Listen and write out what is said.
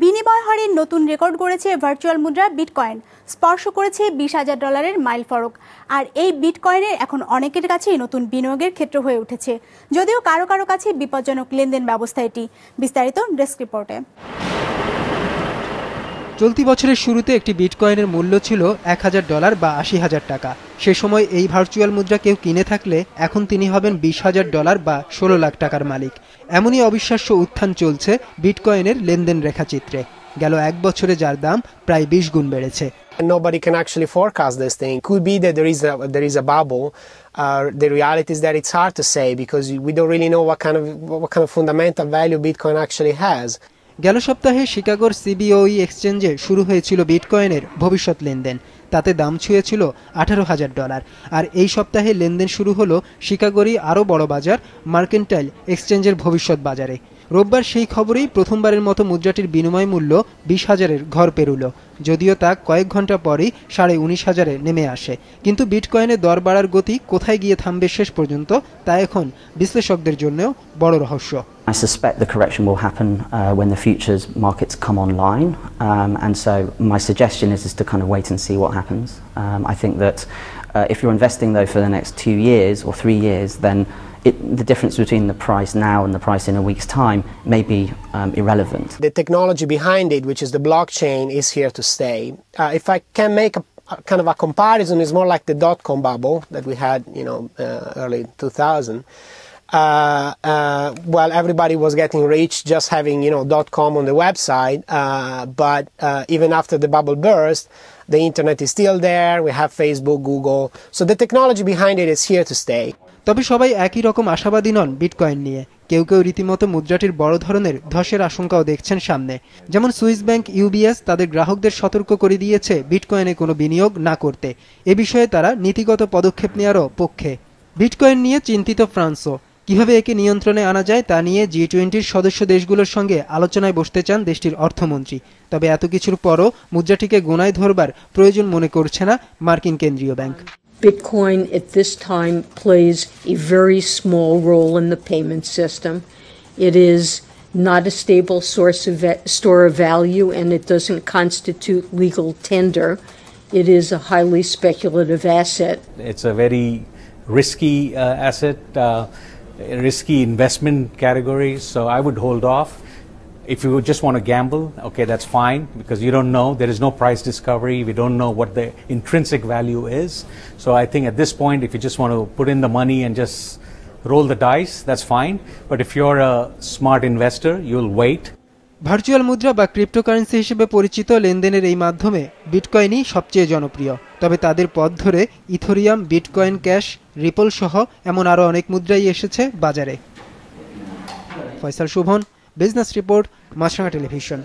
বিনিময় হারে নতুন রেকর্ড গড়েছে ভার্চুয়াল মুদ্রা বিটকয়েন স্পর্শ করেছে বিশ হাজার ডলারের মাইল ফরক আর এই বিটকয়েনের এখন অনেকের কাছেই নতুন বিনিয়োগের ক্ষেত্র হয়ে উঠেছে যদিও কারো কারো কাছে বিপজ্জনক লেনদেন ব্যবস্থা এটি বিস্তারিত ডেস্ক রিপোর্টে চলতি বছরের শুরুতে একটি বিটকয়েনের মূল্য ছিল এক হাজার ডলার বা আশি হাজার টাকা সে সময় এই ভার্চুয়াল মুদ্রা কেউ কিনে থাকলে এখন তিনি হবেন বিশ হাজার ডলার বা ষোলো লাখ টাকার মালিক এমনই অবিশ্বাস্য উত্থান চলছে বিটকয়েনের লেনদেন রেখাচিত্রে গেল এক বছরে যার দাম প্রায় বিশ গুণ বেড়েছে Nobody can actually forecast this thing. Could be that there is a, there is a bubble. Uh, the reality is that it's hard to say because we don't really know what kind of what kind of fundamental value Bitcoin actually has. গেল সপ্তাহে শিকাগোর সিবিওই এক্সচেঞ্জে শুরু হয়েছিল বিটকয়েনের ভবিষ্যৎ লেনদেন তাতে দাম ছুঁয়েছিল আঠারো হাজার ডলার আর এই সপ্তাহে লেনদেন শুরু হলো শিকাগোরই আরও বড় বাজার মার্কেন্টাইল এক্সচেঞ্জের ভবিষ্যৎ বাজারে রোববার সেই খবরেই প্রথমবারের মতো মুদ্রাটির বিনিময় মূল্য বিশ হাজারের ঘর পেরুল যদিও তা কয়েক ঘন্টা পরই সাড়ে উনিশ হাজারে নেমে আসে কিন্তু বিটকয়েনে দর বাড়ার গতি কোথায় গিয়ে থামবে শেষ পর্যন্ত তা এখন বিশ্লেষকদের জন্যও বড় রহস্য I suspect the correction will happen uh, when the futures markets come online, um, and so my suggestion is, is to kind of wait and see what happens. Um, I think that uh, if you're investing though for the next two years or three years, then it, the difference between the price now and the price in a week's time may be um, irrelevant. The technology behind it, which is the blockchain, is here to stay. Uh, if I can make a, a kind of a comparison, it's more like the dot com bubble that we had, you know, uh, early 2000. uh, uh, while everybody was getting rich just having you know dot com on the website uh, but uh, even after the bubble burst the internet is still there we have facebook google so the technology behind it is here to stay তবে সবাই একই রকম আশাবাদী নন bitcoin নিয়ে কেউ কেউ রীতিমতো মুদ্রাটির বড় ধরনের ধসের আশঙ্কাও দেখছেন সামনে যেমন সুইস ব্যাংক ইউবিএস তাদের গ্রাহকদের সতর্ক করে দিয়েছে বিটকয়েনে কোনো বিনিয়োগ না করতে এ বিষয়ে তারা নীতিগত পদক্ষেপ নেওয়ারও পক্ষে বিটকয়েন নিয়ে চিন্তিত ফ্রান্সও কিভাবে একে নিয়ন্ত্রণে আনা যায় তা নিয়ে জি টোয়েন্টির সদস্য দেশগুলোর সঙ্গে আলোচনায় বসতে চান দেশটির অর্থমন্ত্রী তবে এত কিছুর পরও মুদ্রাটিকে গোনায় ধরবার প্রয়োজন মনে করছে না মার্কিন কেন্দ্রীয় bank Bitcoin at this time plays a very small role in the payment system. It is not a stable source of store of value and it doesn't constitute legal tender. It is a highly speculative asset. It's a very risky uh, asset. Uh, risky investment categories, so I would hold off. If you just want to gamble, okay, that's fine because you don't know. There is no price discovery. We don't know what the intrinsic value is. So I think at this point, if you just want to put in the money and just roll the dice, that's fine. But if you're a smart investor, you'll wait. Virtual মুদ্রা বা cryptocurrency হিসেবে পরিচিত লেনদেনের এই মাধ্যমে বিটকয়েনই সবচেয়ে জনপ্রিয় তবে তাদের পথ ধরে ইথোরিয়াম বিটকয়েন ক্যাশ রিপল সহ এমন আরও অনেক মুদ্রাই এসেছে বাজারে Faisal Shuvon business report Maasranga television